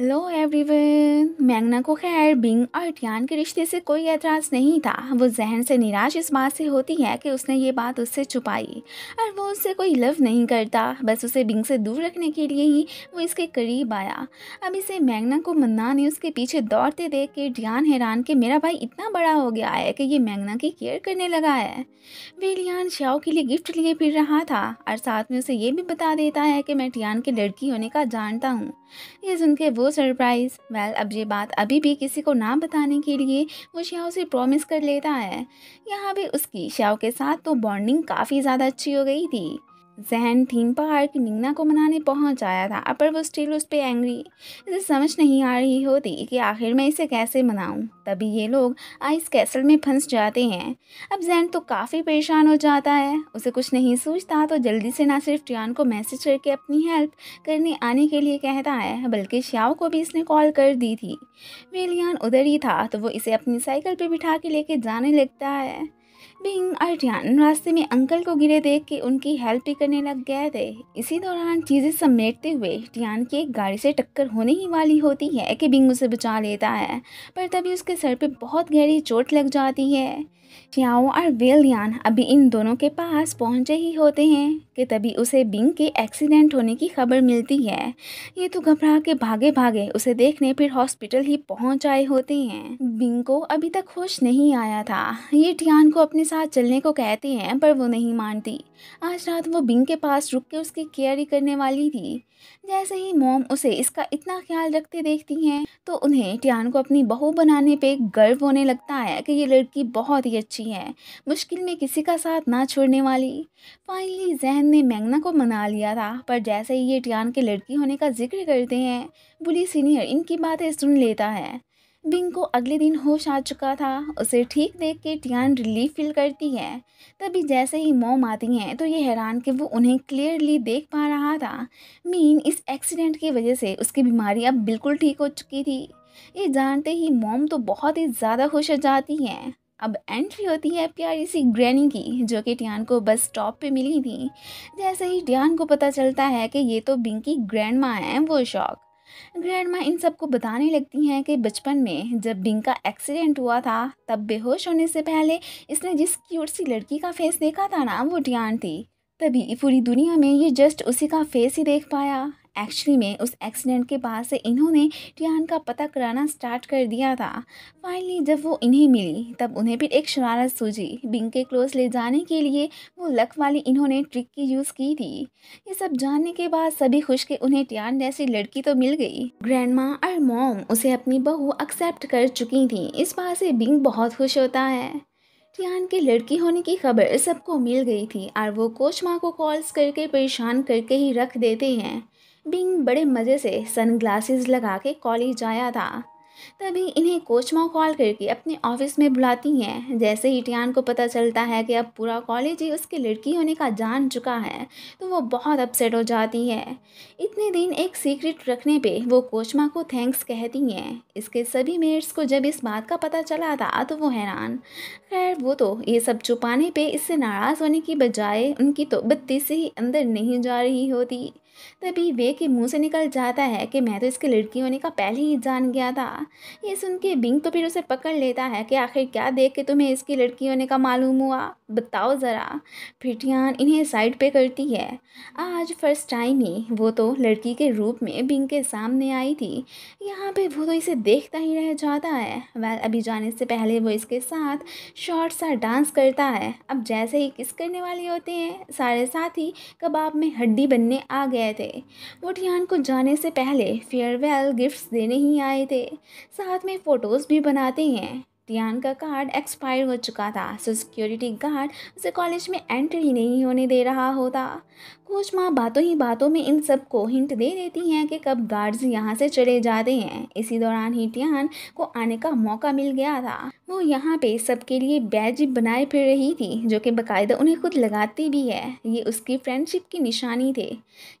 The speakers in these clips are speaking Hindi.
हेलो एवरीवन मैंगना को खैर बिंग और टियान के रिश्ते से कोई एतराज़ नहीं था वो जहन से निराश इस बात से होती है कि उसने ये बात उससे छुपाई और वो उससे कोई लव नहीं करता बस उसे बिंग से दूर रखने के लिए ही वो इसके करीब आया अब इसे मैंगना को मन्ना ने उसके पीछे दौड़ते देख के टियान हैरान कि मेरा भाई इतना बड़ा हो गया है कि ये मैंगना की केयर करने लगा है वे लियान श्याओ के लिए गिफ्ट लिए फिर रहा था और साथ में उसे ये भी बता देता है कि मैं टियान के लड़की होने का जानता हूँ ये सुन के वो सरप्राइज़ वेल अब ये बात अभी भी किसी को ना बताने के लिए वो श्याओ से प्रॉमिस कर लेता है यहाँ भी उसकी श्याओ के साथ तो बॉन्डिंग काफ़ी ज़्यादा अच्छी हो गई थी जहन थीम पार्क मिंगना को मनाने पहुंच आया था पर वो स्टिल उस पर एंग्री इसे समझ नहीं आ रही होती कि आखिर मैं इसे कैसे मनाऊं तभी ये लोग आइस कैसल में फंस जाते हैं अब जहन तो काफ़ी परेशान हो जाता है उसे कुछ नहीं सूझता तो जल्दी से ना सिर्फ टियान को मैसेज करके अपनी हेल्प करने आने के लिए कहता है बल्कि श्याव को भी इसने कॉल कर दी थी वेलियान उधर ही था तो वो इसे अपनी साइकिल पर बिठा के लेके जाने लगता है बिंग और रास्ते में अंकल को गिरे देख के उनकी हेल्प भी करने लग गए थे इसी दौरान चीज़ें समेटते हुए टियान की एक गाड़ी से टक्कर होने ही वाली होती है कि बिंग उसे बचा लेता है पर तभी उसके सर पे बहुत गहरी चोट लग जाती है श्याओ और वेलियान अभी इन दोनों के पास पहुंचे ही होते हैं कि तभी उसे बिंग के एक्सीडेंट होने की खबर मिलती है ये तो घबरा के भागे भागे उसे देखने फिर हॉस्पिटल ही पहुंच आए होते हैं बिंग को अभी तक होश नहीं आया था ये टियान को अपने साथ चलने को कहते हैं पर वो नहीं मानती आज रात वो बिंग के पास रुक के उसकी केयर ही करने वाली थी जैसे ही मोम उसे इसका इतना ख्याल रखते देखती हैं तो उन्हें टियान को अपनी बहू बनाने पर गर्व होने लगता है कि ये लड़की बहुत ही अच्छी हैं मुश्किल में किसी का साथ ना छोड़ने वाली फाइनली जहन ने मैंगना को मना लिया था पर जैसे ही ये टियान के लड़की होने का जिक्र करते हैं बुली सीनियर इनकी बातें सुन लेता है बिंग को अगले दिन होश आ चुका था उसे ठीक देख के टियान रिलीफ फील करती है तभी जैसे ही मोम आती हैं तो ये हैरान कि वो उन्हें क्लियरली देख पा रहा था मीन इस एक्सीडेंट की वजह से उसकी बीमारी अब बिल्कुल ठीक हो चुकी थी ये जानते ही मोम तो बहुत ही ज़्यादा खुश हो जाती हैं अब एंट्री होती है प्यारी सी ग्रैनी की जो कि टियान को बस स्टॉप पे मिली थी जैसे ही टियान को पता चलता है कि ये तो बिंकी ग्रैंड माँ हैं वो शौक ग्रैंड माँ इन सबको बताने लगती हैं कि बचपन में जब बिंग का एक्सीडेंट हुआ था तब बेहोश होने से पहले इसने जिस क्यूट सी लड़की का फेस देखा था ना वो टियान थी तभी पूरी दुनिया में ये जस्ट उसी का फेस ही देख पाया एक्चुअली में उस एक्सीडेंट के बाद से इन्होंने टियान का पता कराना स्टार्ट कर दिया था फाइनली जब वो इन्हें मिली तब उन्हें फिर एक शरारत सूझी बिंग के क्लोज ले जाने के लिए वो लक वाली इन्होंने ट्रिक की यूज़ की थी ये सब जानने के बाद सभी खुश के उन्हें टियान जैसी लड़की तो मिल गई ग्रैंड और मॉम उसे अपनी बहू एक्सेप्ट कर चुकी थी इस बात से बिंग बहुत खुश होता है टियान के लड़की होने की खबर सबको मिल गई थी और वो कोच माँ को कॉल्स करके परेशान करके ही रख देते हैं बिंग बड़े मज़े से सनग्लासेस लगा के कॉलेज जाया था तभी इन्हें कोचमा कॉल करके अपने ऑफिस में बुलाती हैं जैसे ही टियान को पता चलता है कि अब पूरा कॉलेज ही उसके लड़की होने का जान चुका है तो वो बहुत अपसेट हो जाती है इतने दिन एक सीक्रेट रखने पे वो कोचमा को थैंक्स कहती हैं इसके सभी मेट्स को जब इस बात का पता चला था तो वो हैरान खैर वो तो ये सब छुपाने पर इससे नाराज़ होने की बजाय उनकी तो बत्ती से ही अंदर नहीं जा रही होती तभी वे के मुंह से निकल जाता है कि मैं तो इसके लड़की होने का पहले ही जान गया था ये सुन के बिंग तो फिर उसे पकड़ लेता है कि आखिर क्या देख के तुम्हें इसकी लड़की होने का मालूम हुआ बताओ ज़रा फिटियान इन्हें साइड पे करती है आज फर्स्ट टाइम ही वो तो लड़की के रूप में बिंग के सामने आई थी यहाँ पर वो तो इसे देखता ही रह जाता है वह अभी जाने से पहले वो इसके साथ शॉर्ट सा डांस करता है अब जैसे ही किस करने वाले होते हैं सारे साथ ही कबाब में हड्डी बनने आ गए गए थे वो टियान को जाने से पहले फेयरवेल गिफ्ट्स देने ही आए थे साथ में फ़ोटोज़ भी बनाते हैं ध्यान का कार्ड एक्सपायर हो चुका था सो सिक्योरिटी गार्ड उसे कॉलेज में एंट्री ही नहीं होने दे रहा होता कुछ माँ बातों ही बातों में इन सब को हिंट दे देती हैं कि कब गार्ड्स यहाँ से चले जाते हैं इसी दौरान ही टियान को आने का मौका मिल गया था वो यहाँ पे सबके लिए बैज बनाए फिर रही थी जो कि बाकायदा उन्हें खुद लगाती भी है ये उसकी फ्रेंडशिप की निशानी थे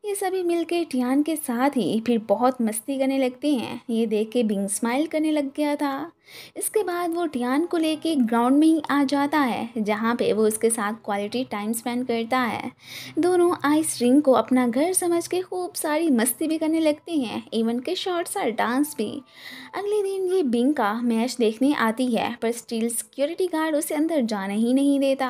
ये सभी मिलकर टियान के साथ ही फिर बहुत मस्ती करने लगते हैं ये देख के बिंग स्माइल करने लग गया था इसके बाद वो वो टियान को लेके ग्राउंड में ही आ जाता है जहाँ पे वो उसके साथ क्वालिटी टाइम स्पेंड करता है दोनों आइस रिंग को अपना घर समझ के खूब सारी मस्ती भी करने लगते हैं इवन के शॉर्ट्स और डांस भी अगले दिन ये बिंग का मैच देखने आती है पर स्टील सिक्योरिटी गार्ड उसे अंदर जाने ही नहीं देता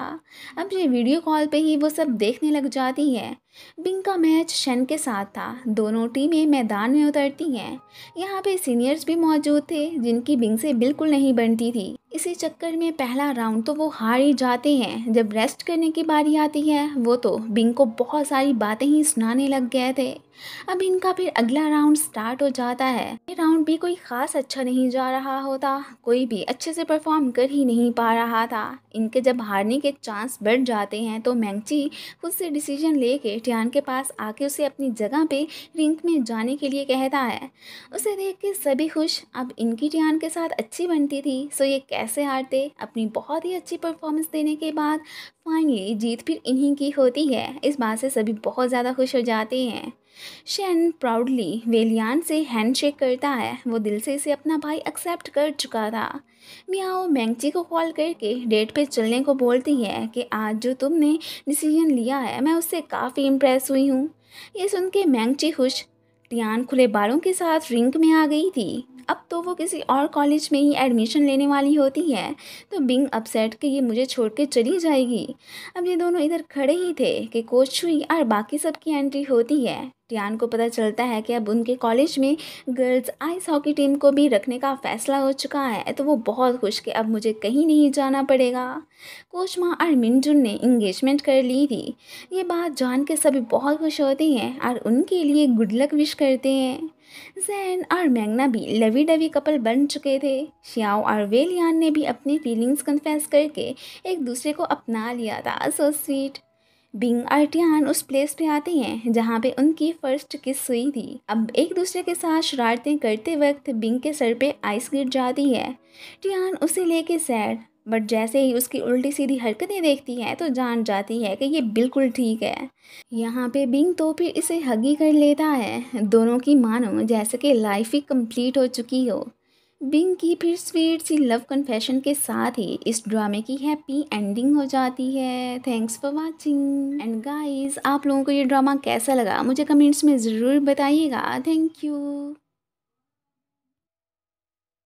अब ये वीडियो कॉल पर ही वो सब देखने लग जाती है बिंग का मैच शन के साथ था दोनों टीमें मैदान में उतरती हैं यहाँ पे सीनियर्स भी मौजूद थे जिनकी बिंग से बिल्कुल नहीं बनती थी इसी चक्कर में पहला राउंड तो वो हार ही जाते हैं जब रेस्ट करने की बारी आती है वो तो बिंग को बहुत सारी बातें ही सुनाने लग गए थे अब इनका फिर अगला राउंड स्टार्ट हो जाता है ये राउंड भी कोई ख़ास अच्छा नहीं जा रहा होता कोई भी अच्छे से परफॉर्म कर ही नहीं पा रहा था इनके जब हारने के चांस बढ़ जाते हैं तो मैंगची खुद से डिसीजन लेके टियान के पास आके उसे अपनी जगह पे रिंक में जाने के लिए कहता है उसे देख के सभी खुश अब इनकी टियान के साथ अच्छी बनती थी सो ये कैसे हारते अपनी बहुत ही अच्छी परफॉर्मेंस देने के बाद फाइनली जीत फिर इन्हीं की होती है इस बात से सभी बहुत ज़्यादा खुश हो जाते हैं शैन प्राउडली वेलियान से हैंडशेक करता है वो दिल से इसे अपना भाई एक्सेप्ट कर चुका था मियाओ मैंगची को कॉल करके डेट पे चलने को बोलती है कि आज जो तुमने डिसीजन लिया है मैं उससे काफ़ी इम्प्रेस हुई हूँ ये सुन के मैंगची खुश टियान खुले बालों के साथ रिंक में आ गई थी अब तो वो किसी और कॉलेज में ही एडमिशन लेने वाली होती है तो बिंग अपसेट कि ये मुझे छोड़ के चली जाएगी अब ये दोनों इधर खड़े ही थे कि कोच हुई और बाकी सब की एंट्री होती है टियान को पता चलता है कि अब उनके कॉलेज में गर्ल्स आइस हॉकी टीम को भी रखने का फैसला हो चुका है तो वो बहुत खुश कि अब मुझे कहीं नहीं जाना पड़ेगा कोच माँ और मिनजुन ने इंगेजमेंट कर ली थी ये बात जान के सभी बहुत खुश होते हैं और उनके लिए गुड लक विश करते हैं जैन और मैंगना भी लवी डवी कपल बन चुके थे श्याओ और वेलियान ने भी अपनी फीलिंग्स कन्फेस करके एक दूसरे को अपना लिया था सो स्वीट बिंग और टियान उस प्लेस पे आते हैं जहाँ पे उनकी फर्स्ट किस हुई थी अब एक दूसरे के साथ शरारतें करते वक्त बिंग के सर पे आइस गिर जाती है टियान उसे लेके सैड बट जैसे ही उसकी उल्टी सीधी हरकतें देखती है तो जान जाती है कि ये बिल्कुल ठीक है यहाँ पे बिंग तो फिर इसे हगी कर लेता है दोनों की मानो जैसे कि लाइफ ही कंप्लीट हो चुकी हो बिंग की फिर स्वीट सी लव कन्फेशन के साथ ही इस ड्रामे की हैप्पी एंडिंग हो जाती है thanks for watching and guys आप लोगों को ये ड्रामा कैसा लगा मुझे कमेंट्स में ज़रूर बताइएगा थैंक यू